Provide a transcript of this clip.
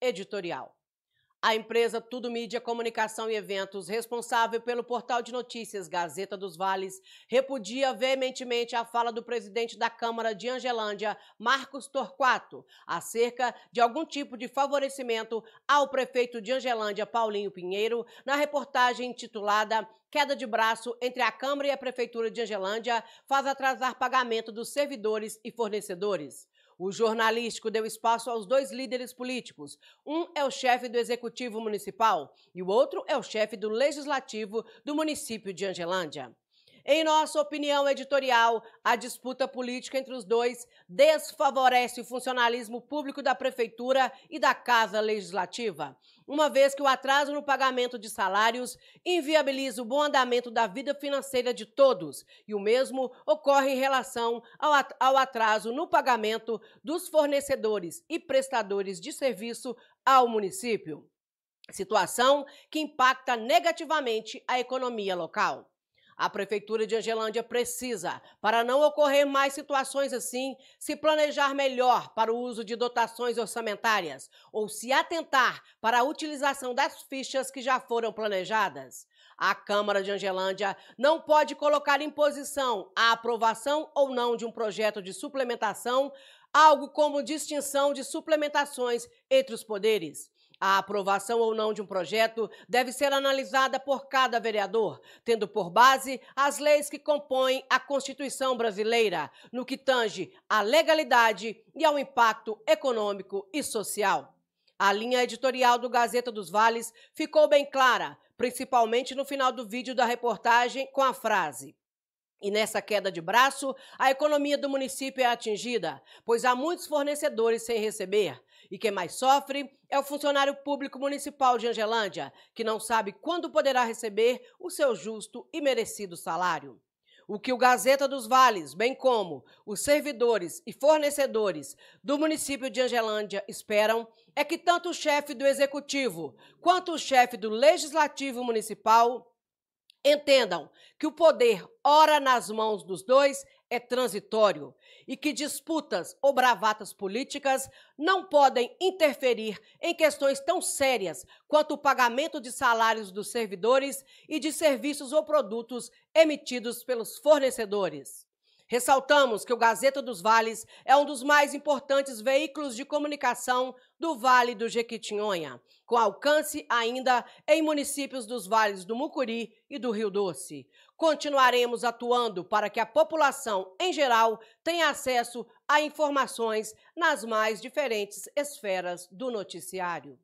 editorial. A empresa Tudo Mídia Comunicação e Eventos, responsável pelo portal de notícias Gazeta dos Vales, repudia veementemente a fala do presidente da Câmara de Angelândia, Marcos Torquato, acerca de algum tipo de favorecimento ao prefeito de Angelândia, Paulinho Pinheiro, na reportagem intitulada Queda de braço entre a Câmara e a Prefeitura de Angelândia faz atrasar pagamento dos servidores e fornecedores. O jornalístico deu espaço aos dois líderes políticos. Um é o chefe do executivo municipal e o outro é o chefe do legislativo do município de Angelândia. Em nossa opinião editorial, a disputa política entre os dois desfavorece o funcionalismo público da Prefeitura e da Casa Legislativa, uma vez que o atraso no pagamento de salários inviabiliza o bom andamento da vida financeira de todos, e o mesmo ocorre em relação ao atraso no pagamento dos fornecedores e prestadores de serviço ao município. Situação que impacta negativamente a economia local. A Prefeitura de Angelândia precisa, para não ocorrer mais situações assim, se planejar melhor para o uso de dotações orçamentárias ou se atentar para a utilização das fichas que já foram planejadas. A Câmara de Angelândia não pode colocar em posição a aprovação ou não de um projeto de suplementação, algo como distinção de suplementações entre os poderes. A aprovação ou não de um projeto deve ser analisada por cada vereador, tendo por base as leis que compõem a Constituição brasileira, no que tange à legalidade e ao impacto econômico e social. A linha editorial do Gazeta dos Vales ficou bem clara, principalmente no final do vídeo da reportagem, com a frase: e nessa queda de braço, a economia do município é atingida, pois há muitos fornecedores sem receber. E quem mais sofre é o funcionário público municipal de Angelândia, que não sabe quando poderá receber o seu justo e merecido salário. O que o Gazeta dos Vales, bem como os servidores e fornecedores do município de Angelândia esperam é que tanto o chefe do executivo quanto o chefe do legislativo municipal Entendam que o poder, ora nas mãos dos dois, é transitório e que disputas ou bravatas políticas não podem interferir em questões tão sérias quanto o pagamento de salários dos servidores e de serviços ou produtos emitidos pelos fornecedores. Ressaltamos que o Gazeta dos Vales é um dos mais importantes veículos de comunicação do Vale do Jequitinhonha, com alcance ainda em municípios dos vales do Mucuri e do Rio Doce. Continuaremos atuando para que a população, em geral, tenha acesso a informações nas mais diferentes esferas do noticiário.